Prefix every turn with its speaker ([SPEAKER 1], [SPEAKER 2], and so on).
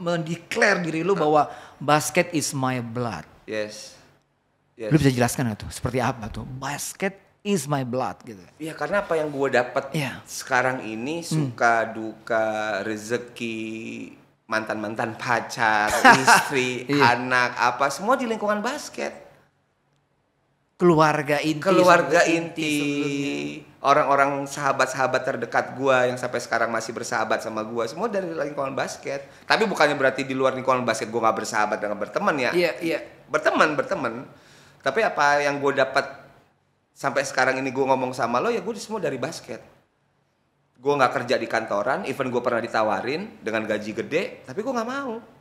[SPEAKER 1] mendeklar diri lu bahwa basket is my blood.
[SPEAKER 2] Yes. yes. Lu bisa
[SPEAKER 1] jelaskan gak tuh seperti apa tuh? Basket is my blood gitu.
[SPEAKER 2] Iya karena apa yang gue dapat yeah. sekarang ini hmm. suka hmm. duka rezeki mantan mantan pacar istri iya. anak apa semua di lingkungan basket
[SPEAKER 3] keluarga inti keluarga
[SPEAKER 2] inti orang-orang sahabat-sahabat terdekat gua yang sampai sekarang masih bersahabat sama gua semua dari lingkungan basket tapi bukannya berarti di luar lingkungan basket gua nggak bersahabat dengan berteman ya iya iya berteman berteman tapi apa yang gua dapat sampai sekarang ini gua ngomong sama lo ya gua semua dari basket gua nggak kerja di kantoran even gua pernah ditawarin dengan gaji gede tapi gua nggak mau